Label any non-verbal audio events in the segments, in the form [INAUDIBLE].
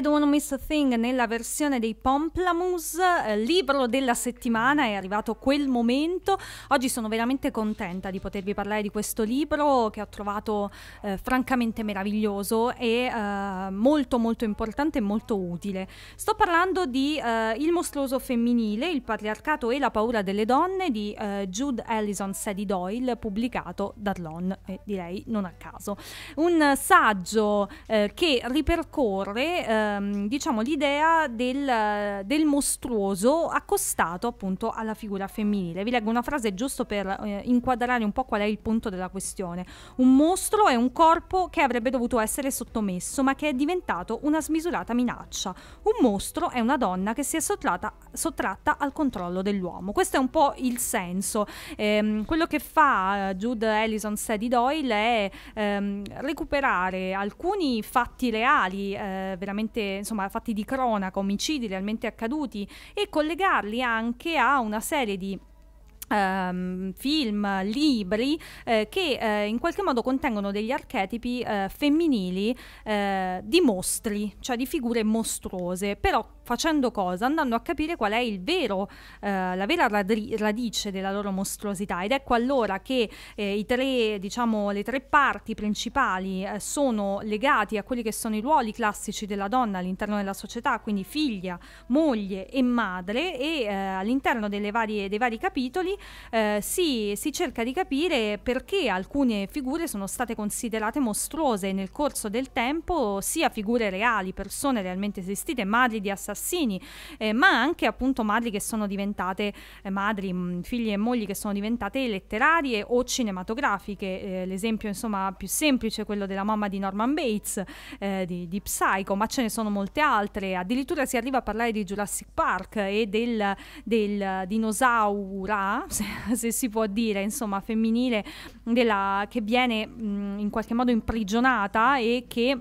I Don't Miss a Thing nella versione dei Pomplamus, eh, libro della settimana, è arrivato quel momento. Oggi sono veramente contenta di potervi parlare di questo libro che ho trovato eh, francamente meraviglioso e eh, molto molto importante e molto utile. Sto parlando di eh, Il mostruoso femminile, il patriarcato e la paura delle donne di eh, Jude Allison Sadie Doyle, pubblicato da Lon, eh, direi non a caso. Un saggio che ripercorre Ehm, diciamo, l'idea del, del, mostruoso accostato appunto alla figura femminile. Vi leggo una frase giusto per eh, inquadrare un po' qual è il punto della questione. Un mostro è un corpo che avrebbe dovuto essere sottomesso ma che è diventato una smisurata minaccia. Un mostro è una donna che si è sottratta, sottratta al controllo dell'uomo. Questo è un po' il senso. Ehm, quello che fa eh, Jude Ellison Sadie Doyle è ehm, recuperare alcuni fatti reali eh, veramente realmente, insomma, fatti di cronaca, omicidi realmente accaduti e collegarli anche a una serie di Um, film, libri eh, che eh, in qualche modo contengono degli archetipi eh, femminili eh, di mostri, cioè di figure mostruose, però facendo cosa? Andando a capire qual è il vero, eh, la vera radri- radice della loro mostruosità ed ecco allora che eh, tre, diciamo, le tre parti principali eh, sono legate a quelli che sono i ruoli classici della donna all'interno della società, quindi figlia, moglie e madre e eh, all'interno varie, dei vari capitoli eh, si, si cerca di capire perché alcune figure sono state considerate mostruose nel corso del tempo, sia figure reali, persone realmente esistite, madri di assassini, Corsini, eh, ma anche appunto madri che sono diventate eh, madri, mh, mm, figlie e mogli che sono diventate letterarie o cinematografiche. Eh, l'esempio insomma più semplice è quello della mamma di Norman Bates eh, di, di, Psycho, ma ce ne sono molte altre. Addirittura si arriva a parlare di Jurassic Park e del, del dinosaura, [LAUGHS] se, se, si può dire, insomma, femminile della, che viene mh, mm, in qualche modo imprigionata e che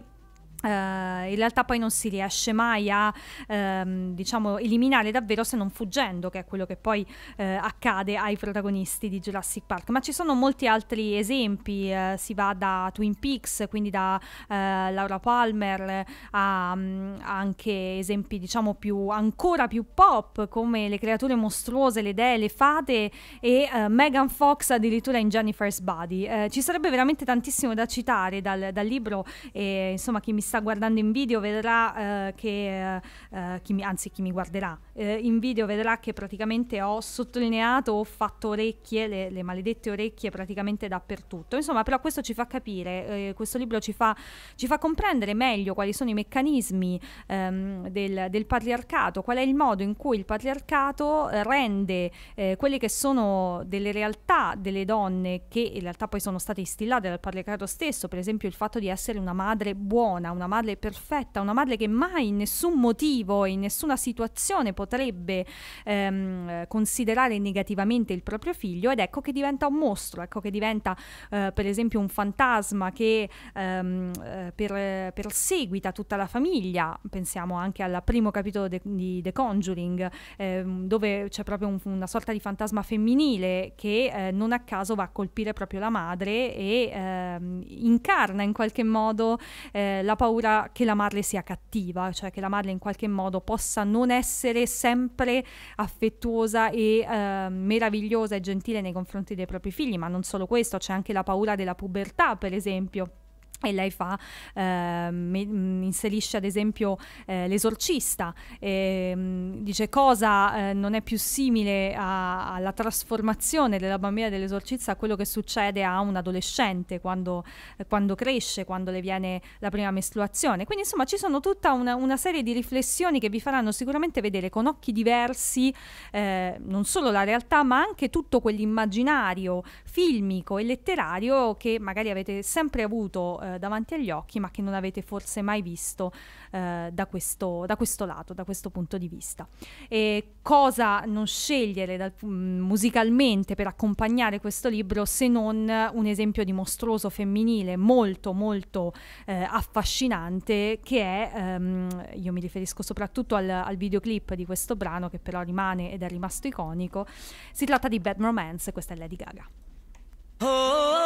Uh, in realtà poi non si riesce mai a um, diciamo, eliminare davvero se non fuggendo, che è quello che poi uh, accade ai protagonisti di Jurassic Park. Ma ci sono molti altri esempi, uh, si va da Twin Peaks, quindi da Laura Palmer, a um, anche esempi diciamo più, ancora più pop come le creature mostruose, le dee, le fate e Megan Fox addirittura in Jennifer's Body. ci sarebbe veramente tantissimo da citare dal, dal libro e insomma chi mi sta guardando in video vedrà eh, che, eh, eh, chi mi, anzi chi mi guarderà, eh, in video vedrà che praticamente ho sottolineato, ho fatto orecchie, le, le maledette orecchie praticamente dappertutto. Insomma, però questo ci fa capire, eh, questo libro ci fa, ci fa, comprendere meglio quali sono i meccanismi ehm, del, del, patriarcato, qual è il modo in cui il patriarcato rende eh, quelle che sono delle realtà delle donne che in realtà poi sono state instillate dal patriarcato stesso, per esempio il fatto di essere una madre buona, una una madre perfetta, una madre che mai in nessun motivo, in nessuna situazione potrebbe ehm, considerare negativamente il proprio figlio ed ecco che diventa un mostro, ecco che diventa eh, per esempio un fantasma che ehm, eh, per, perseguita tutta la famiglia, pensiamo anche al primo capitolo de, di The Conjuring ehm, dove c'è proprio un, una sorta di fantasma femminile che eh, non a caso va a colpire proprio la madre e ehm, incarna in qualche modo eh, la paura paura che la madre sia cattiva, cioè che la madre in qualche modo possa non essere sempre affettuosa e eh, meravigliosa e gentile nei confronti dei propri figli, ma non solo questo, c'è anche la paura della pubertà, per esempio e lei fa, eh, inserisce ad esempio eh, l'esorcista, eh, dice cosa eh, non è più simile a, alla trasformazione della bambina dell'esorcista a quello che succede a un adolescente quando, eh, quando, cresce, quando le viene la prima mestruazione. Quindi insomma ci sono tutta una, una serie di riflessioni che vi faranno sicuramente vedere con occhi diversi eh, non solo la realtà ma anche tutto quell'immaginario filmico e letterario che magari avete sempre avuto eh, davanti agli occhi ma che non avete forse mai visto eh, da, questo, da, questo, lato, da questo punto di vista. E cosa non scegliere dal, mm, musicalmente per accompagnare questo libro se non un esempio di mostruoso femminile molto molto eh, affascinante che è, ehm, io mi riferisco soprattutto al, al videoclip di questo brano che però rimane ed è rimasto iconico, si tratta di Bad Romance, questa è Lady Gaga. Oh,